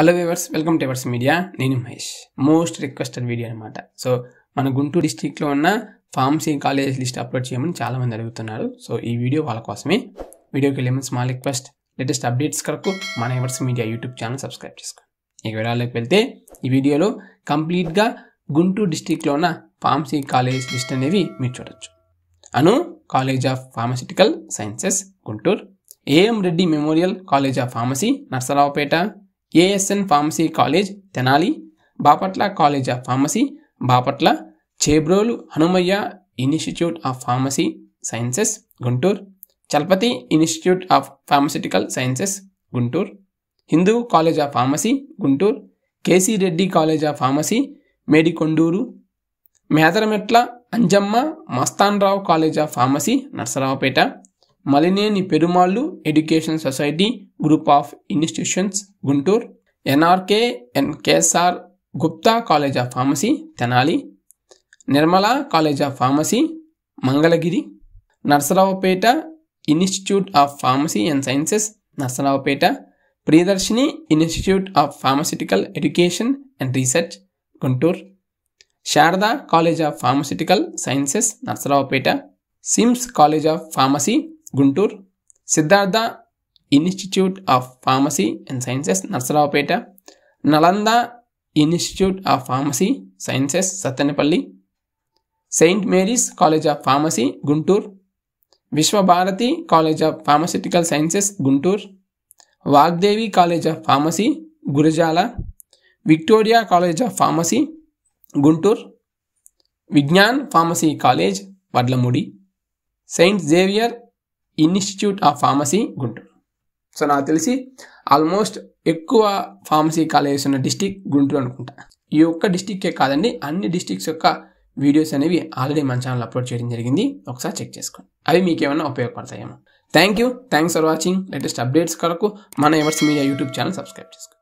hello viewers welcome to Evers Media నేను Mahesh most requested video అనమాట so మన గుంటూరు డిస్టిక్లో ఉన్న ఫార్మసీ కాలేజ్ లిస్ట్ అప్లోడ్ చేయమని చాలామంది అడుగుతున్నారు సో ఈ వీడియో వాళ్ళ కోసమే వీడియోకి వెళ్ళే ముందు స్మాల్ రిక్వెస్ట్ లేటెస్ట్ అప్డేట్స్ కొరకు మన Evers Media YouTube channel subscribe చేసుకోండి ఇక వివరాలకు వెళ్తే ఈ వీడియోలో కంప్లీట్గా గుంటూరు డిస్టిక్లో ఉన్న ఫార్మసీ కాలేజ్ లిస్ట్ అనేవి మీరు చూడొచ్చు Anu college of pharmaceutical sciences Guntur AM Reddy memorial college of pharmacy Narasaraopet ASN pharmacy college Tenali Bapatla college of pharmacy Bapatla Chebrolu Hanumaiah institute of pharmacy sciences Guntur Chalapathi institute of pharmaceutical sciences Guntur Hindu college of pharmacy Guntur KC Reddy college of pharmacy Medikonduru Medarametla Anjamma Mastanrao college of pharmacy Narasaraopet Malineni Perumallu education society group of institutions Guntur NRK N KSR Gupta college of pharmacy Tenali Nirmala college of pharmacy Mangalagiri Narasaraopet institute of pharmacy and sciences Narasaraopet Priyadarshini institute of pharmaceutical education and research Guntur Sarada college of pharmaceutical sciences Narasaraopet SIMS college of pharmacy Guntur Siddhartha institute of pharmacy and sciences Narasaraopet Nalanda institute of pharmacy sciences Sattenapalli Saint Mary's college of pharmacy Guntur Vishwabharati college of pharmaceutical sciences Guntur Vagdevi college of pharmacy Gurajala Victoria college of pharmacy Guntur Vignan pharmacy college Vadlamudi Saint Xavier institute of pharmacy Guntur so నాకు తెలిసి almost ఎక్కువ pharmacy colleges ఉన్న district Guntur అనుకుంటా ఈ ఒక్క డిస్టిక్కే కాదండి అన్ని districts యొక్క వీడియోస్ అనేవి ఆల్రెడీ మన ఛానల్ అప్లోడ్ చేయడం జరిగింది ఒకసారి చెక్ చేసుకోండి అవి మీకు ఏమైనా ఉపయోగపడతాయేమో thank you thanks for watching latest updates కొరకు మన Evers Media YouTube channel subscribe చేసుకోండి